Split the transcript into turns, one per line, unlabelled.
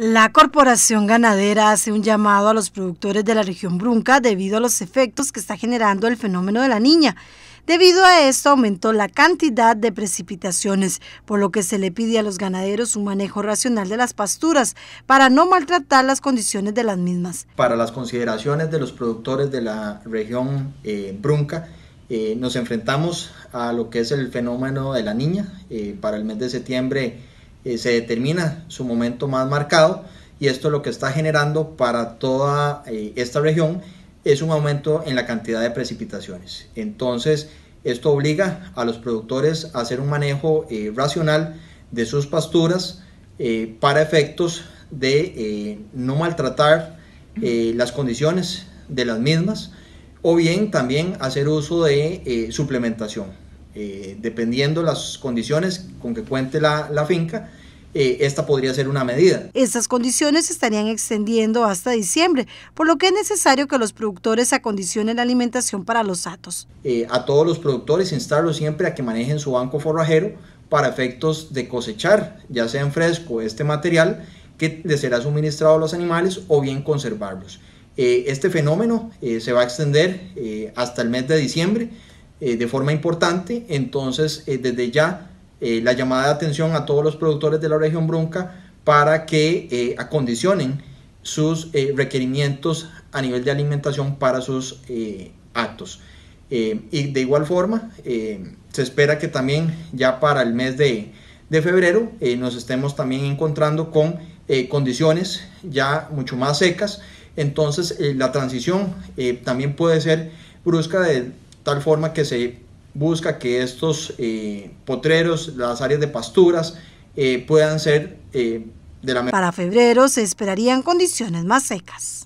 La Corporación Ganadera hace un llamado a los productores de la región Brunca debido a los efectos que está generando el fenómeno de la niña. Debido a esto aumentó la cantidad de precipitaciones, por lo que se le pide a los ganaderos un manejo racional de las pasturas para no maltratar las condiciones de las mismas.
Para las consideraciones de los productores de la región eh, Brunca, eh, nos enfrentamos a lo que es el fenómeno de la niña. Eh, para el mes de septiembre eh, se determina su momento más marcado y esto lo que está generando para toda eh, esta región es un aumento en la cantidad de precipitaciones. Entonces, esto obliga a los productores a hacer un manejo eh, racional de sus pasturas para efectos de no maltratar las condiciones de las mismas o bien también hacer uso de suplementación. Eh, dependiendo las condiciones con que cuente la, finca, eh, esta podría ser una medida.
Estas condiciones estarían extendiendo hasta diciembre, por lo que es necesario que los productores acondicionen la alimentación para los atos.
Eh, a todos los productores instarlos siempre a que manejen su banco forrajero para efectos de cosechar, ya sea en fresco, este material que les será suministrado a los animales o bien conservarlos. este fenómeno se va a extender hasta el mes de diciembre eh, de forma importante. Entonces, eh, desde ya, eh, la llamada de atención a todos los productores de la región brunca para que acondicionen sus requerimientos a nivel de alimentación para sus actos. y de igual forma, se espera que también ya para el mes de, de febrero nos estemos también encontrando con condiciones ya mucho más secas. Entonces, la transición también puede ser brusca de, tal forma que se busca que estos eh, potreros, las áreas de pasturas, eh, puedan ser eh, de la Para
febrero se esperarían condiciones más secas.